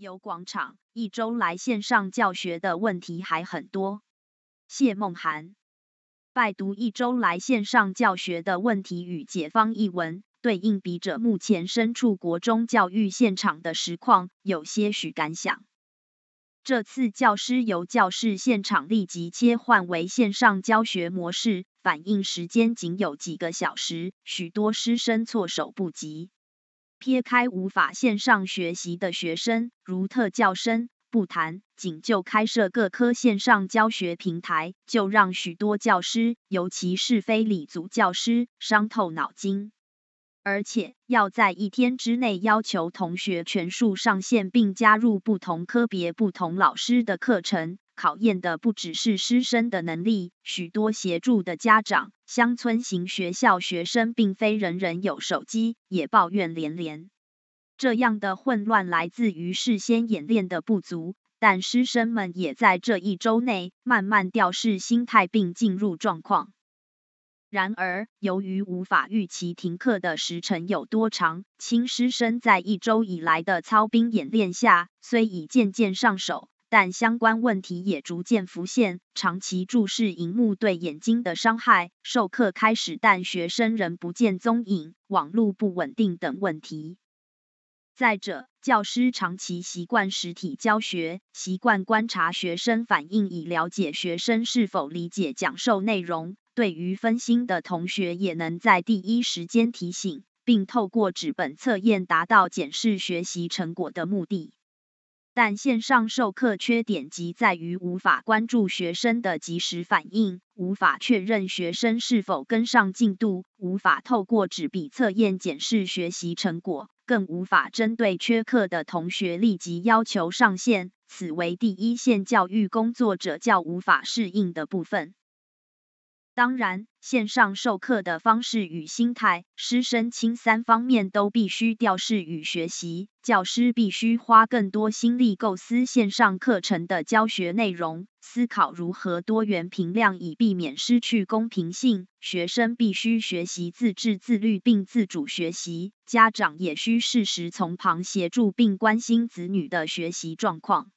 游广场一周来线上教学的问题还很多。谢梦涵，拜读一周来线上教学的问题与解方一文，对应笔者目前身处国中教育现场的实况，有些许感想。这次教师由教室现场立即切换为线上教学模式，反应时间仅有几个小时，许多师生措手不及。撇开无法线上学习的学生，如特教生，不谈，仅就开设各科线上教学平台，就让许多教师，尤其是非礼族教师，伤透脑筋。而且要在一天之内要求同学全数上线，并加入不同科别、不同老师的课程。考验的不只是师生的能力，许多协助的家长、乡村型学校学生并非人人有手机，也抱怨连连。这样的混乱来自于事先演练的不足，但师生们也在这一周内慢慢调试心态并进入状况。然而，由于无法预期停课的时程有多长，青师生在一周以来的操兵演练下，虽已渐渐上手。但相关问题也逐渐浮现，长期注视荧幕对眼睛的伤害，授课开始但学生仍不见踪影，网络不稳定等问题。再者，教师长期习惯实体教学，习惯观察学生反应以了解学生是否理解讲授内容，对于分心的同学也能在第一时间提醒，并透过纸本测验达到检视学习成果的目的。但线上授课缺点即在于无法关注学生的及时反应，无法确认学生是否跟上进度，无法透过纸笔测验检视学习成果，更无法针对缺课的同学立即要求上线，此为第一线教育工作者较无法适应的部分。当然，线上授课的方式与心态、师生亲三方面都必须调试与学习。教师必须花更多心力构思线上课程的教学内容，思考如何多元平量以避免失去公平性。学生必须学习自治、自律并自主学习，家长也需适时从旁协助并关心子女的学习状况。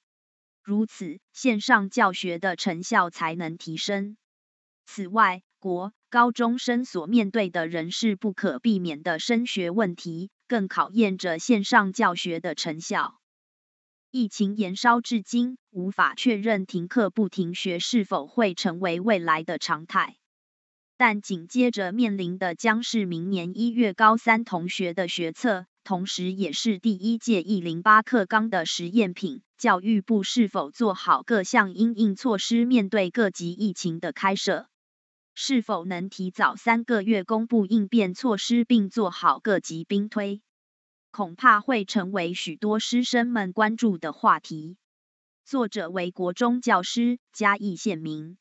如此，线上教学的成效才能提升。此外，国高中生所面对的人是不可避免的升学问题，更考验着线上教学的成效。疫情延烧至今，无法确认停课不停学是否会成为未来的常态。但紧接着面临的将是明年一月高三同学的学测，同时也是第一届一零八课纲的实验品。教育部是否做好各项应应措施，面对各级疫情的开设？是否能提早三个月公布应变措施，并做好各级兵推，恐怕会成为许多师生们关注的话题。作者为国中教师，加意县民。